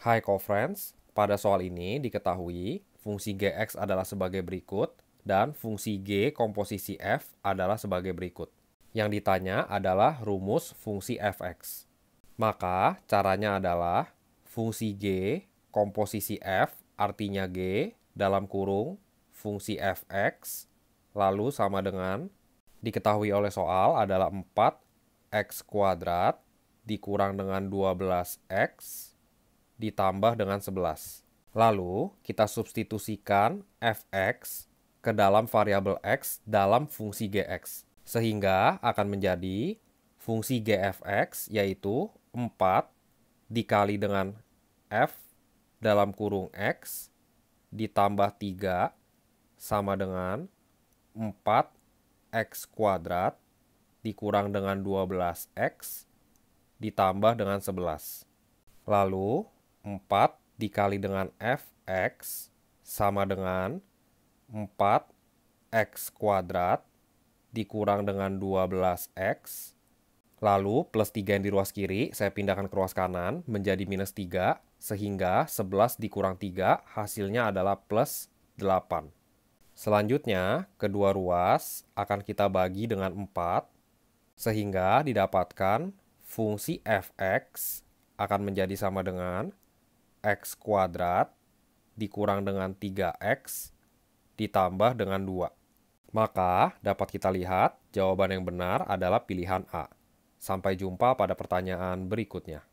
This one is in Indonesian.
Hai friends, pada soal ini diketahui fungsi gx adalah sebagai berikut dan fungsi g komposisi f adalah sebagai berikut. Yang ditanya adalah rumus fungsi fx. Maka caranya adalah fungsi g komposisi f artinya g dalam kurung fungsi fx lalu sama dengan diketahui oleh soal adalah 4 x kuadrat dikurang dengan 12x ditambah dengan 11. Lalu, kita substitusikan fx ke dalam variabel x dalam fungsi gx, sehingga akan menjadi fungsi gfx yaitu 4 dikali dengan f dalam kurung x ditambah 3 sama dengan 4x kuadrat dikurang dengan 12x ditambah dengan 11. Lalu, 4 dikali dengan fx sama dengan 4x kuadrat dikurang dengan 12x. Lalu plus 3 yang di ruas kiri saya pindahkan ke ruas kanan menjadi minus 3 sehingga 11 dikurang 3 hasilnya adalah plus 8. Selanjutnya kedua ruas akan kita bagi dengan 4 sehingga didapatkan fungsi fx akan menjadi sama dengan x kuadrat dikurang dengan 3x ditambah dengan 2. Maka dapat kita lihat jawaban yang benar adalah pilihan A. Sampai jumpa pada pertanyaan berikutnya.